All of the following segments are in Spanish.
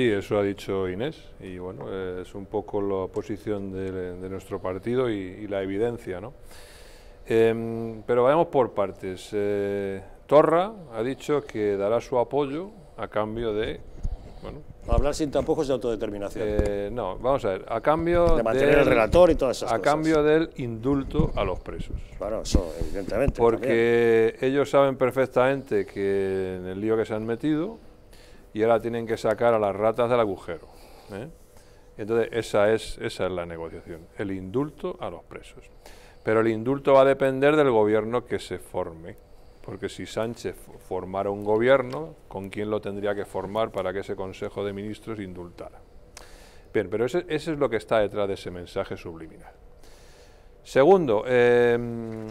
Sí, eso ha dicho Inés y bueno, es un poco la posición de, nuestro partido y, la evidencia, ¿no? Em, pero vayamos por partes. Eh, Torra ha dicho que dará su apoyo a cambio de... Bueno, Hablar sin es de autodeterminación. Eh, no, vamos a ver, a cambio... De mantener el relator y todas esas cosas. A cambio del indulto a los presos. Claro, eso evidentemente. Porque ellos saben perfectamente que en el lío que se han metido y ahora tienen que sacar a las ratas del agujero. ¿eh? Entonces, esa es, esa es la negociación, el indulto a los presos. Pero el indulto va a depender del gobierno que se forme, porque si Sánchez formara un gobierno, ¿con quién lo tendría que formar para que ese Consejo de Ministros indultara? Bien, pero eso es lo que está detrás de ese mensaje subliminal. Segundo, em,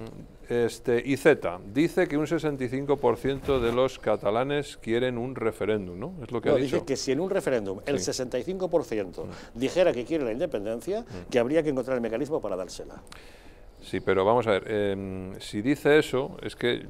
este, IZ dice que un 65% de los catalanes quieren un referéndum, ¿no? Es lo que ha Dice que si en un referéndum el 65% mm. dijera que quiere la independencia, mm. que habría que encontrar el mecanismo para dársela. Sí, pero vamos a ver, em, si dice eso, es que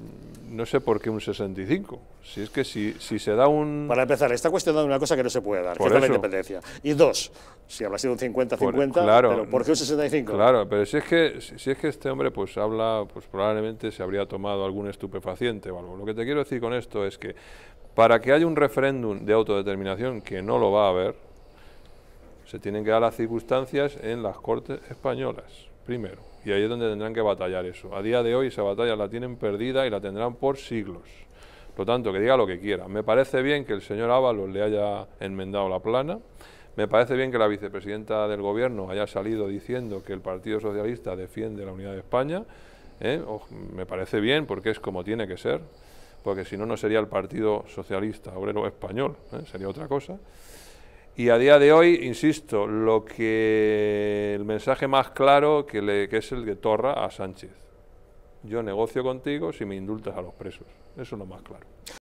no sé por qué un 65. Si es que si, si se da un... Para empezar, está cuestionando una cosa que no se puede dar, que es la independencia. Y dos, si habrá sido un 50-50, pero ¿por qué un 65? Claro, pero si es, que, si es que este hombre pues habla, pues probablemente se habría tomado algún estupefaciente o algo. Lo que te quiero decir con esto es que para que haya un referéndum de autodeterminación, que no lo va a haber, se tienen que dar las circunstancias en las Cortes Españolas primero. Y ahí es donde tendrán que batallar eso. A día de hoy esa batalla la tienen perdida y la tendrán por siglos. Por lo tanto, que diga lo que quiera. Me parece bien que el señor Ábalos le haya enmendado la plana. Me parece bien que la vicepresidenta del Gobierno haya salido diciendo que el Partido Socialista defiende la unidad de España. ¿eh? me parece bien porque es como tiene que ser, porque si no, no sería el Partido Socialista Obrero Español, ¿eh? sería otra cosa. Y a día de hoy, insisto, lo que el mensaje más claro que, es el de torra a Sánchez. Yo negocio contigo si me indultas a los presos. Eso es lo más claro.